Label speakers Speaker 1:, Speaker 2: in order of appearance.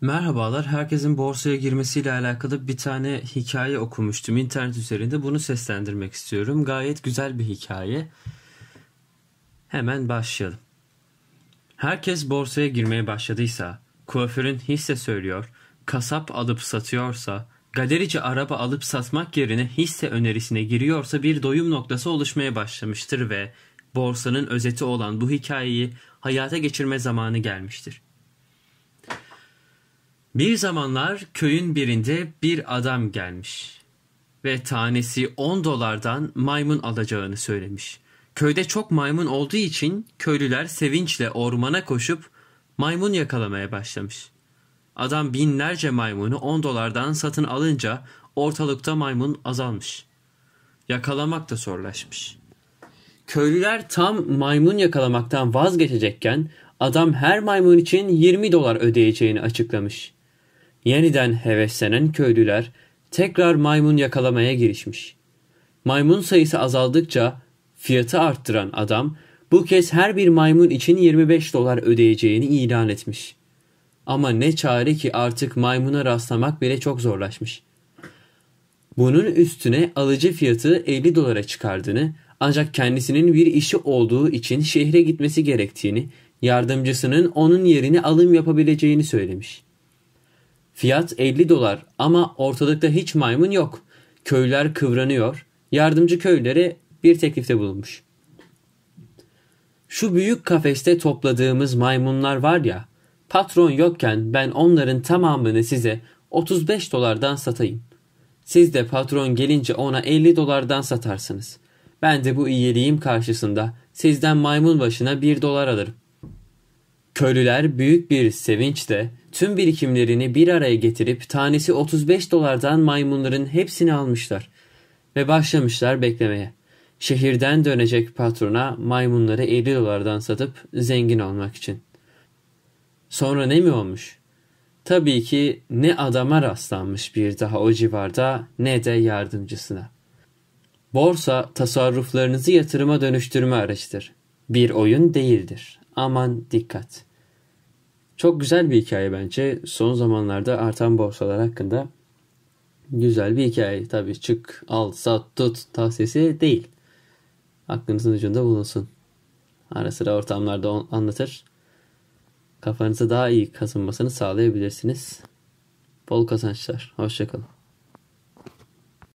Speaker 1: Merhabalar. Herkesin borsaya girmesiyle alakalı bir tane hikaye okumuştum internet üzerinde. Bunu seslendirmek istiyorum. Gayet güzel bir hikaye. Hemen başlayalım. Herkes borsaya girmeye başladıysa, kuaförün hisse söylüyor, kasap alıp satıyorsa, galerici araba alıp satmak yerine hisse önerisine giriyorsa bir doyum noktası oluşmaya başlamıştır ve borsanın özeti olan bu hikayeyi hayata geçirme zamanı gelmiştir. Bir zamanlar köyün birinde bir adam gelmiş ve tanesi 10 dolardan maymun alacağını söylemiş. Köyde çok maymun olduğu için köylüler sevinçle ormana koşup maymun yakalamaya başlamış. Adam binlerce maymunu 10 dolardan satın alınca ortalıkta maymun azalmış. Yakalamak da zorlaşmış. Köylüler tam maymun yakalamaktan vazgeçecekken adam her maymun için 20 dolar ödeyeceğini açıklamış. Yeniden heveslenen köylüler tekrar maymun yakalamaya girişmiş. Maymun sayısı azaldıkça fiyatı arttıran adam bu kez her bir maymun için 25 dolar ödeyeceğini ilan etmiş. Ama ne çare ki artık maymuna rastlamak bile çok zorlaşmış. Bunun üstüne alıcı fiyatı 50 dolara çıkardığını ancak kendisinin bir işi olduğu için şehre gitmesi gerektiğini, yardımcısının onun yerine alım yapabileceğini söylemiş. Fiyat 50 dolar ama ortalıkta hiç maymun yok. Köylüler kıvranıyor. Yardımcı köylere bir teklifte bulunmuş. Şu büyük kafeste topladığımız maymunlar var ya, patron yokken ben onların tamamını size 35 dolardan satayım. Siz de patron gelince ona 50 dolardan satarsınız. Ben de bu iyiliğim karşısında sizden maymun başına 1 dolar alırım. Köylüler büyük bir sevinçle Tüm birikimlerini bir araya getirip tanesi 35 dolardan maymunların hepsini almışlar ve başlamışlar beklemeye. Şehirden dönecek patrona maymunları 50 dolardan satıp zengin olmak için. Sonra ne mi olmuş? Tabii ki ne adama rastlanmış bir daha o civarda ne de yardımcısına. Borsa tasarruflarınızı yatırıma dönüştürme araçtır. Bir oyun değildir. Aman dikkat.'' Çok güzel bir hikaye bence. Son zamanlarda artan borsalar hakkında güzel bir hikaye. Tabii çık, al, sat, tut tavsiyesi değil. Aklınızın ucunda bulunsun. Ara sıra ortamlarda anlatır. Kafanızı daha iyi kazınmasını sağlayabilirsiniz. Bol kazançlar. Hoşçakalın.